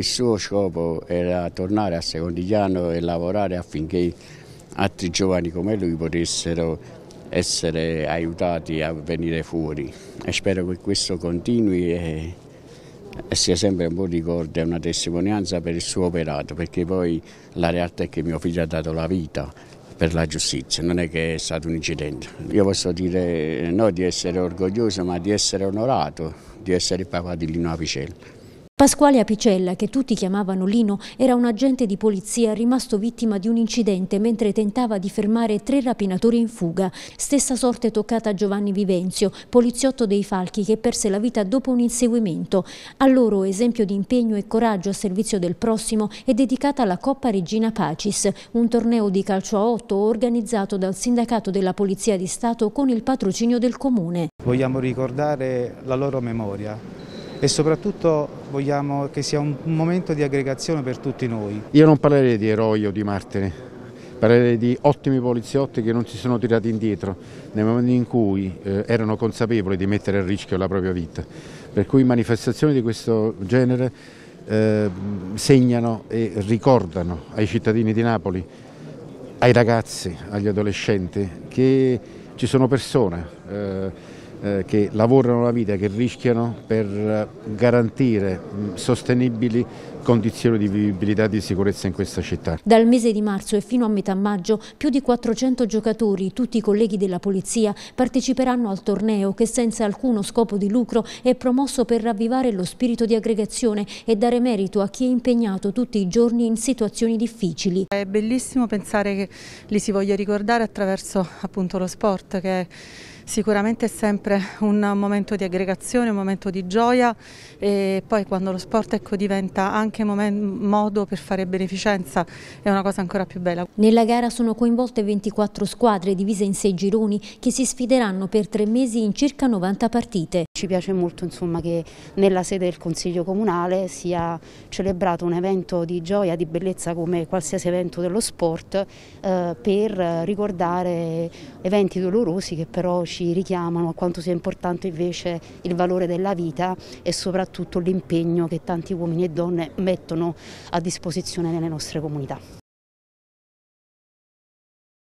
Il suo scopo era tornare a Secondigliano e lavorare affinché altri giovani come lui potessero essere aiutati a venire fuori e spero che questo continui e, sia sempre un buon ricordo e una testimonianza per il suo operato perché poi la realtà è che mio figlio ha dato la vita per la giustizia, non è che è stato un incidente. Io posso dire non di essere orgoglioso ma di essere onorato di essere il papà di Lino Apicello. Pasquale Apicella, che tutti chiamavano Lino, era un agente di polizia rimasto vittima di un incidente mentre tentava di fermare tre rapinatori in fuga. Stessa sorte toccata a Giovanni Vivenzio, poliziotto dei Falchi che perse la vita dopo un inseguimento. A loro esempio di impegno e coraggio a servizio del prossimo è dedicata la Coppa Regina Pacis, un torneo di calcio a otto organizzato dal Sindacato della Polizia di Stato con il patrocinio del Comune. Vogliamo ricordare la loro memoria e soprattutto vogliamo che sia un momento di aggregazione per tutti noi. Io non parlerei di eroi o di martiri, parlerei di ottimi poliziotti che non si sono tirati indietro nel momento in cui eh, erano consapevoli di mettere a rischio la propria vita. Per cui manifestazioni di questo genere eh, segnano e ricordano ai cittadini di Napoli, ai ragazzi, agli adolescenti, che ci sono persone. Eh, eh, che lavorano la vita, che rischiano per eh, garantire mm, sostenibili condizioni di vivibilità e di sicurezza in questa città. Dal mese di marzo e fino a metà maggio più di 400 giocatori, tutti colleghi della Polizia, parteciperanno al torneo che senza alcuno scopo di lucro è promosso per ravvivare lo spirito di aggregazione e dare merito a chi è impegnato tutti i giorni in situazioni difficili. È bellissimo pensare che li si voglia ricordare attraverso appunto lo sport che è sicuramente è sempre un momento di aggregazione, un momento di gioia e poi quando lo sport ecco, diventa anche modo per fare beneficenza è una cosa ancora più bella. Nella gara sono coinvolte 24 squadre divise in 6 gironi che si sfideranno per tre mesi in circa 90 partite. Ci piace molto insomma, che nella sede del Consiglio Comunale sia celebrato un evento di gioia, di bellezza come qualsiasi evento dello sport eh, per ricordare eventi dolorosi che però ci ci richiamano a quanto sia importante invece il valore della vita e soprattutto l'impegno che tanti uomini e donne mettono a disposizione nelle nostre comunità.